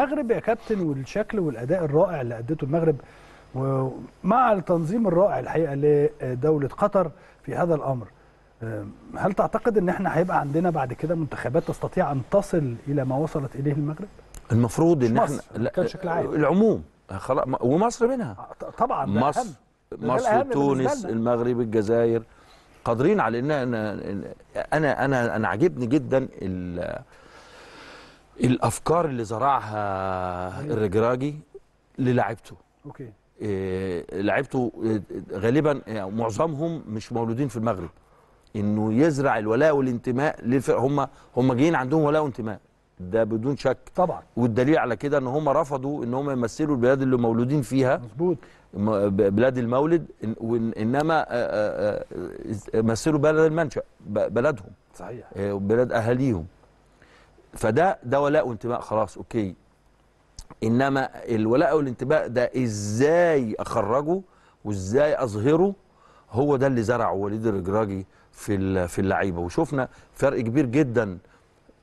المغرب يا كابتن والشكل والاداء الرائع اللي ادته المغرب ومع التنظيم الرائع الحقيقه لدوله قطر في هذا الامر آه، هل تعتقد ان احنا هيبقى عندنا بعد كده منتخبات تستطيع ان تصل الى ما وصلت اليه المغرب؟ المفروض ان احنا لا كان شكل عام العموم خلاص ومصر منها آه، طبعا مصر مصر تونس المغرب الجزائر قادرين على ان انا انا انا, عجبني عاجبني جدا الافكار اللي زرعها أيوة. الرجراجي للاعيبته اوكي آه، لعيبته آه، غالبا آه، معظمهم مش مولودين في المغرب انه يزرع الولاء والانتماء للفرق هم هم جايين عندهم ولاء وانتماء ده بدون شك طبعا والدليل على كده ان هم رفضوا ان هم يمثلوا البلاد اللي مولودين فيها مظبوط بلاد المولد وانما مثلوا بلد المنشا بلدهم صحيح بلاد اهاليهم فده ده ولاء وانتماء خلاص اوكي انما الولاء والانتماء ده ازاي اخرجه وازاي اظهره هو ده اللي زرعه وليد الرجراجي في في اللعيبه وشفنا فرق كبير جدا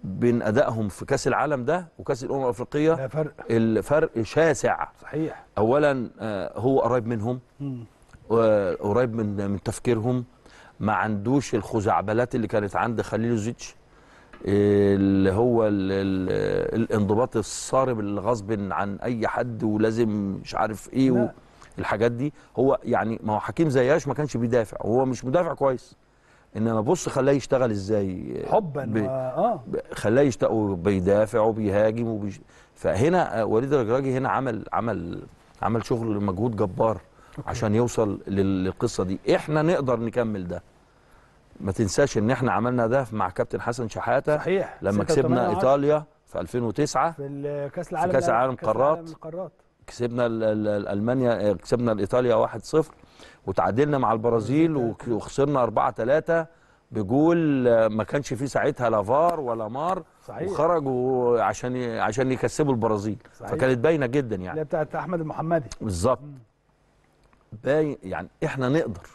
بين ادائهم في كاس العالم ده وكاس الامم الافريقيه فرق. الفرق شاسع صحيح اولا آه، هو قريب منهم قريب من من تفكيرهم ما عندوش الخزعبلات اللي كانت عند خليل زيتش اللي هو الـ الـ الانضباط الصارم اللي غصب عن اي حد ولازم مش عارف ايه الحاجات دي هو يعني ما هو حكيم زياش ما كانش بيدافع هو مش مدافع كويس انما بص خلاه يشتغل ازاي حبا آه. اه خلاه يشتغل وبيدافع وبيهاجم وبيش... فهنا وليد الرجراجي هنا عمل عمل عمل شغل مجهود جبار عشان يوصل للقصه دي احنا نقدر نكمل ده ما تنساش ان احنا عملنا ده مع كابتن حسن شحاته صحيح لما كسبنا ايطاليا في 2009 في كاس العالم في كاس العالم القارات كسبنا المانيا آه، كسبنا ايطاليا 1-0 وتعادلنا مع البرازيل وخسرنا 4-3 بجول آه، ما كانش فيه ساعتها لا فار ولا مار صحيح. وخرجوا عشان عشان يكسبوا البرازيل صحيح. فكانت باينه جدا يعني اللي بتاعت احمد المحمدي بالظبط باين يعني احنا نقدر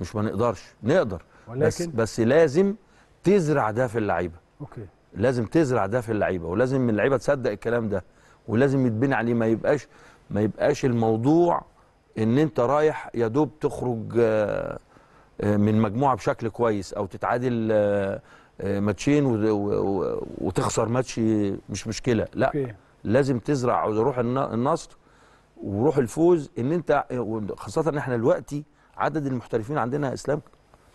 مش ما نقدرش نقدر ولكن بس, بس لازم تزرع ده في اللعيبه اوكي لازم تزرع ده في اللعيبه ولازم اللعيبه تصدق الكلام ده ولازم يتبني عليه ما يبقاش ما يبقاش الموضوع ان انت رايح يا دوب تخرج آه، آه، من مجموعه بشكل كويس او تتعادل آه، ماتشين وتخسر ماتش مش مشكله لا أوكي. لازم تزرع روح النصر وروح الفوز ان انت خاصه ان احنا دلوقتي عدد المحترفين عندنا اسلام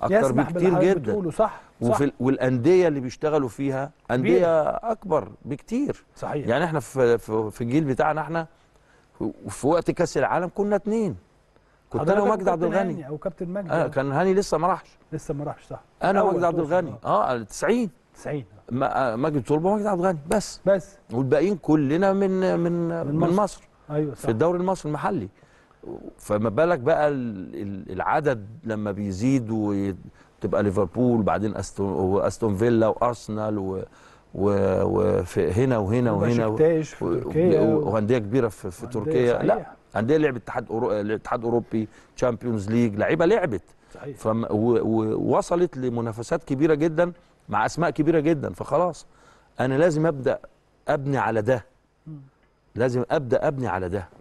اكتر بكتير جدا صح وفي صح. والانديه اللي بيشتغلوا فيها انديه بيه. اكبر بكتير صحيح يعني احنا في في الجيل بتاعنا احنا في وقت كاس العالم كنا اتنين كنت انا ومجدي عبد الغني او كابتن مجدي آه كان هاني لسه ما راحش لسه ما راحش صح انا ومجدي عبد الغني اه 90 90 مجدي طلبه ومجدي عبد الغني بس بس والباقيين كلنا من من من مصر, من مصر. ايوه صح في الدوري المصري المحلي فما بالك بقى العدد لما بيزيد وتبقى ليفربول وبعدين استون واستون فيلا وارسنال و وهنا وهنا وهنا وانديه كبيره في, في تركيا صحيح. لا انديه لعبت اتحاد أورو... الاتحاد الاوروبي تشامبيونز ليج لعيبه لعبت صحيح. و... ووصلت لمنافسات كبيره جدا مع اسماء كبيره جدا فخلاص انا لازم ابدا ابني على ده لازم ابدا ابني على ده